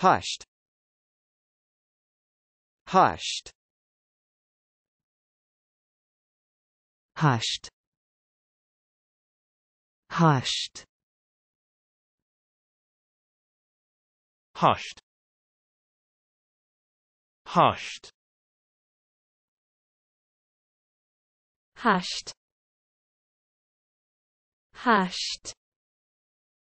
Hushed. Hushed. Hushed. Hushed. Hushed. Hushed. Hushed. Hushed.